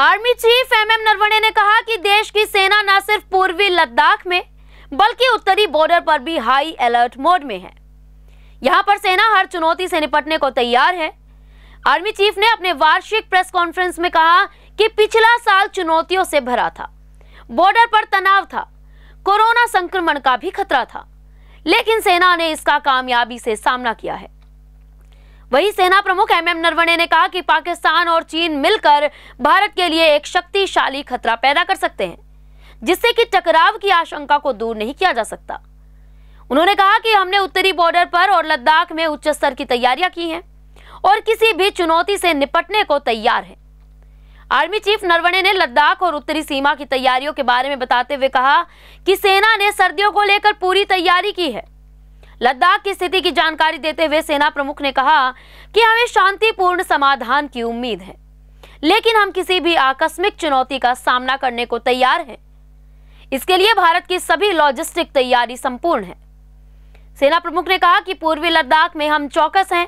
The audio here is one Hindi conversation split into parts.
Army chief M M Naravane ने कहा कि देश की सेना न सिर्फ पूर्वी लद्दाख में बल्कि उत्तरी बॉर्डर पर भी हाई अलर्ट मोड में है यहां पर सेना हर चुनौती से निपटने को तैयार है आर्मी चीफ ने अपने वार्षिक प्रेस कॉन्फ्रेंस में कहा कि पिछला साल चुनौतियों से भरा था बॉर्डर पर तनाव था कोरोना संक्रमण का भी खतरा था लेकिन सेना ने इसका कामयाबी से सामना किया है वही सेना प्रमुख एम एम नरवणे ने कहा कि पाकिस्तान और चीन मिलकर भारत के लिए एक शक्तिशाली खतरा पैदा कर सकते हैं जिससे कि टकराव की आशंका को दूर नहीं किया जा सकता उन्होंने कहा कि हमने उत्तरी बॉर्डर पर और लद्दाख में उच्च स्तर की तैयारियां की हैं और किसी भी चुनौती से निपटने को तैयार है आर्मी चीफ नरवणे ने लद्दाख और उत्तरी सीमा की तैयारियों के बारे में बताते हुए कहा कि सेना ने सर्दियों को लेकर पूरी तैयारी की है लद्दाख की स्थिति की जानकारी देते हुए सेना प्रमुख ने कहा कि हमें शांतिपूर्ण समाधान की उम्मीद है लेकिन हम किसी भी आकस्मिक चुनौती का सामना करने को तैयार हैं इसके लिए भारत की सभी लॉजिस्टिक तैयारी संपूर्ण है सेना प्रमुख ने कहा कि पूर्वी लद्दाख में हम चौकस हैं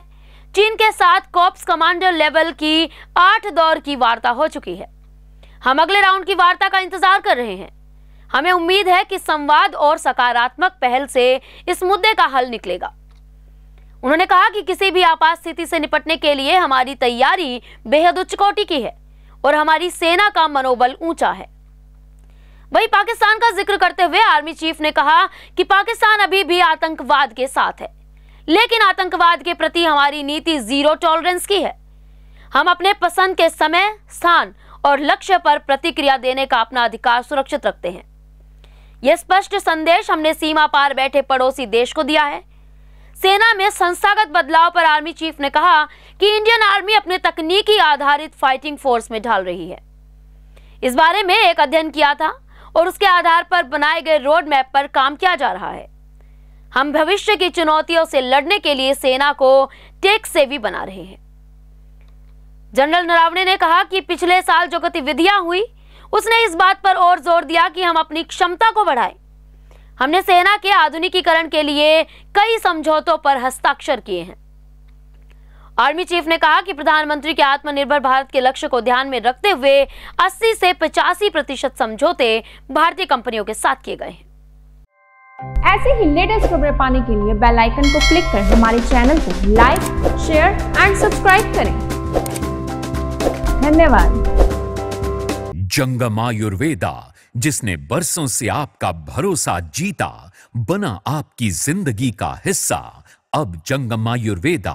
चीन के साथ कॉप्स कमांडर लेवल की आठ दौर की वार्ता हो चुकी है हम अगले राउंड की वार्ता का इंतजार कर रहे हैं हमें उम्मीद है कि संवाद और सकारात्मक पहल से इस मुद्दे का हल निकलेगा उन्होंने कहा कि किसी भी आपात स्थिति से निपटने के लिए हमारी तैयारी बेहद उच्च कोटि की है और हमारी सेना का मनोबल ऊंचा है वही पाकिस्तान का जिक्र करते हुए आर्मी चीफ ने कहा कि पाकिस्तान अभी भी आतंकवाद के साथ है लेकिन आतंकवाद के प्रति हमारी नीति जीरो टॉलरेंस की है हम अपने पसंद के समय स्थान और लक्ष्य पर प्रतिक्रिया देने का अपना अधिकार सुरक्षित रखते हैं यह स्पष्ट संदेश हमने सीमा पार बैठे पड़ोसी देश को दिया है सेना में संस्थागत बदलाव पर आर्मी चीफ ने कहा कि इंडियन आर्मी अपने तकनीकी आधारित फाइटिंग फोर्स में ढाल रही है इस बारे में एक अध्ययन किया था और उसके आधार पर बनाए गए रोड मैप पर काम किया जा रहा है हम भविष्य की चुनौतियों से लड़ने के लिए सेना को टेक सेवी बना रहे हैं जनरल नरावणे ने कहा कि पिछले साल जो गतिविधियां हुई उसने इस बात पर और जोर दिया कि हम अपनी क्षमता को बढ़ाएं हमने सेना के आधुनिकीकरण के लिए कई समझौतों पर हस्ताक्षर किए हैं आर्मी चीफ ने कहा कि प्रधानमंत्री के आत्मनिर्भर भारत के लक्ष्य को ध्यान में रखते हुए 80 से पचासी प्रतिशत समझौते भारतीय कंपनियों के साथ किए गए हैं ऐसे ही लेटेस्ट खबरें पाने के लिए बेल आइकन को क्लिक कर हमारे चैनल को लाइक शेयर एंड सब्सक्राइब करें धन्यवाद जंगम आयुर्वेदा जिसने बरसों से आपका भरोसा जीता बना आपकी जिंदगी का हिस्सा अब जंगम आयुर्वेदा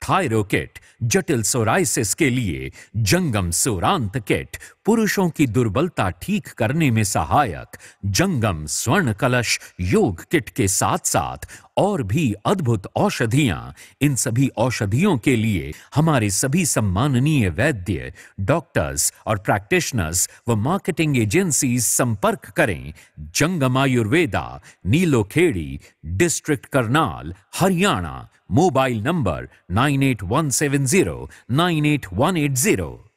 थायरो किट जटिल सोराइसिस के लिए जंगम सोरांत किट पुरुषों की दुर्बलता ठीक करने में सहायक जंगम स्वर्ण कलश योग किट के साथ साथ और भी अद्भुत औषधियां इन सभी औषधियों के लिए हमारे सभी सम्माननीय वैद्य डॉक्टर्स और प्रैक्टिशनर्स व मार्केटिंग एजेंसी संपर्क करें Jangam Ayurveda Nilokheri district Karnal Haryana Mobile number 98170 98180.